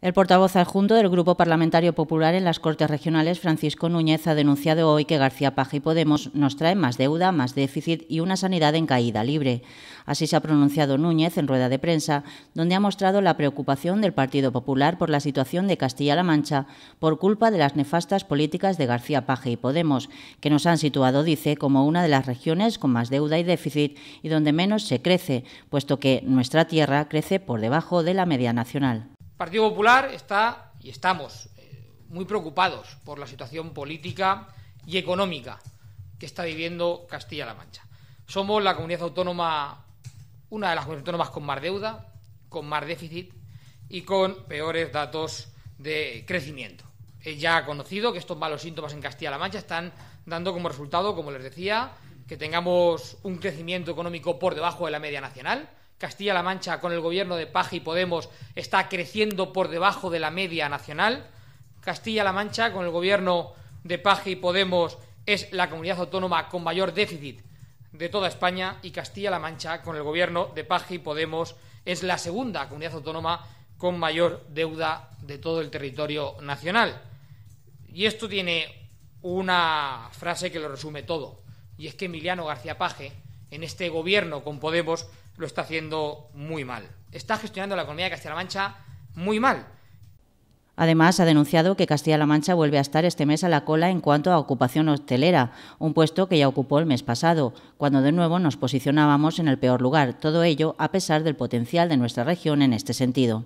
El portavoz adjunto del Grupo Parlamentario Popular en las Cortes Regionales, Francisco Núñez, ha denunciado hoy que García Paja y Podemos nos traen más deuda, más déficit y una sanidad en caída libre. Así se ha pronunciado Núñez en rueda de prensa, donde ha mostrado la preocupación del Partido Popular por la situación de Castilla-La Mancha por culpa de las nefastas políticas de García Paje y Podemos, que nos han situado, dice, como una de las regiones con más deuda y déficit y donde menos se crece, puesto que nuestra tierra crece por debajo de la media nacional. Partido Popular está y estamos eh, muy preocupados por la situación política y económica que está viviendo Castilla-La Mancha. Somos la comunidad autónoma, una de las comunidades autónomas con más deuda, con más déficit y con peores datos de crecimiento. Es ya conocido que estos malos síntomas en Castilla-La Mancha están dando como resultado, como les decía, que tengamos un crecimiento económico por debajo de la media nacional, Castilla-La Mancha con el gobierno de Paje y Podemos está creciendo por debajo de la media nacional. Castilla-La Mancha con el gobierno de Paje y Podemos es la comunidad autónoma con mayor déficit de toda España y Castilla-La Mancha con el gobierno de Paje y Podemos es la segunda comunidad autónoma con mayor deuda de todo el territorio nacional. Y esto tiene una frase que lo resume todo, y es que Emiliano García Paje en este gobierno con Podemos lo está haciendo muy mal. Está gestionando la economía de Castilla-La Mancha muy mal. Además, ha denunciado que Castilla-La Mancha vuelve a estar este mes a la cola en cuanto a ocupación hostelera, un puesto que ya ocupó el mes pasado, cuando de nuevo nos posicionábamos en el peor lugar, todo ello a pesar del potencial de nuestra región en este sentido.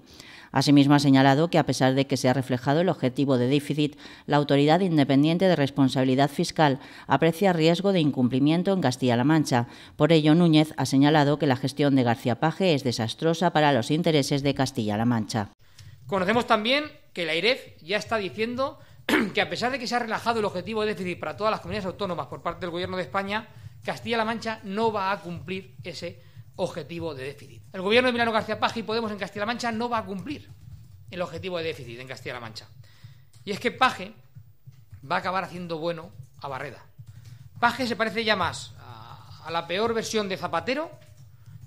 Asimismo, ha señalado que, a pesar de que se ha reflejado el objetivo de déficit, la Autoridad Independiente de Responsabilidad Fiscal aprecia riesgo de incumplimiento en Castilla-La Mancha. Por ello, Núñez ha señalado que la gestión de García Paje es desastrosa para los intereses de Castilla-La Mancha. Conocemos también que la IREF ya está diciendo que a pesar de que se ha relajado el objetivo de déficit para todas las comunidades autónomas por parte del Gobierno de España, Castilla-La Mancha no va a cumplir ese objetivo objetivo de déficit. El gobierno de Milano García Paje y Podemos en Castilla-La Mancha no va a cumplir el objetivo de déficit en Castilla-La Mancha. Y es que Paje va a acabar haciendo bueno a Barreda. Paje se parece ya más a, la peor versión de Zapatero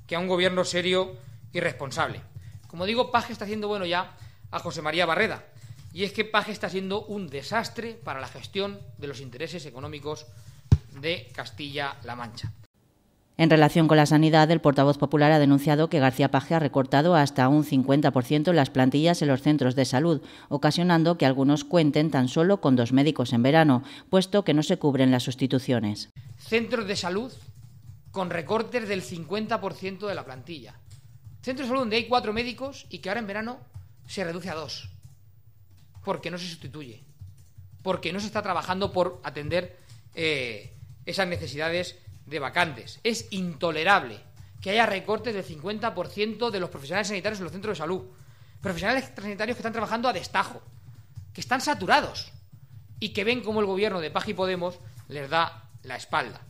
que a un gobierno serio y responsable. Como digo, Paje está haciendo bueno ya a José María Barreda. Y es que Paje está siendo un desastre para la gestión de los intereses económicos de Castilla-La Mancha. En relación con la sanidad, el portavoz popular ha denunciado que García Paje ha recortado hasta un 50% las plantillas en los centros de salud, ocasionando que algunos cuenten tan solo con dos médicos en verano, puesto que no se cubren las sustituciones. Centros de salud con recortes del 50% de la plantilla. Centros de salud donde hay cuatro médicos y que ahora en verano se reduce a dos, porque no se sustituye, porque no se está trabajando por atender eh, esas necesidades de vacantes. Es intolerable que haya recortes del 50% de los profesionales sanitarios en los centros de salud. Profesionales sanitarios que están trabajando a destajo, que están saturados y que ven cómo el gobierno de y Podemos les da la espalda.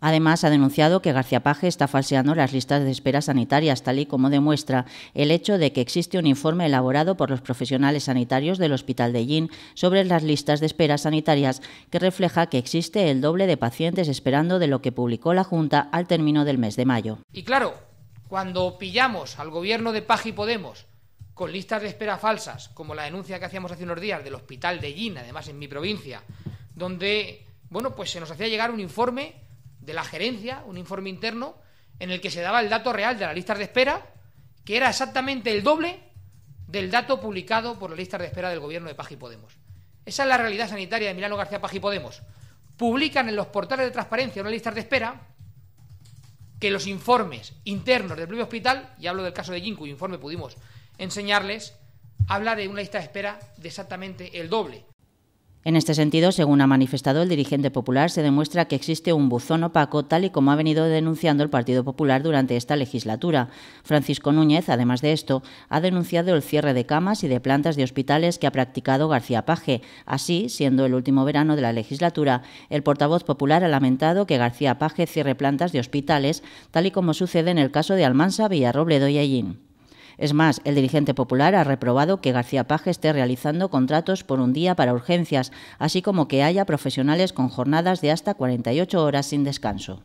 Además, ha denunciado que García Paje está falseando las listas de espera sanitarias, tal y como demuestra el hecho de que existe un informe elaborado por los profesionales sanitarios del Hospital de Yin sobre las listas de espera sanitarias que refleja que existe el doble de pacientes esperando de lo que publicó la Junta al término del mes de mayo. Y claro, cuando pillamos al gobierno de Paje y Podemos con listas de espera falsas, como la denuncia que hacíamos hace unos días del Hospital de Yin, además en mi provincia, donde bueno, pues se nos hacía llegar un informe de la gerencia, un informe interno, en el que se daba el dato real de las listas de espera, que era exactamente el doble del dato publicado por las listas de espera del gobierno de Paji Podemos. Esa es la realidad sanitaria de Milano García Paji Podemos. Publican en los portales de transparencia una lista de espera que los informes internos del propio hospital, y hablo del caso de Ginkgo, informe pudimos enseñarles, habla de una lista de espera de exactamente el doble. En este sentido, según ha manifestado el dirigente popular, se demuestra que existe un buzón opaco, tal y como ha venido denunciando el Partido Popular durante esta legislatura. Francisco Núñez, además de esto, ha denunciado el cierre de camas y de plantas de hospitales que ha practicado García Paje. Así, siendo el último verano de la legislatura, el portavoz popular ha lamentado que García Page cierre plantas de hospitales, tal y como sucede en el caso de Almansa, Villarrobledo y Allín. Es más, el dirigente popular ha reprobado que García Paje esté realizando contratos por un día para urgencias, así como que haya profesionales con jornadas de hasta 48 horas sin descanso.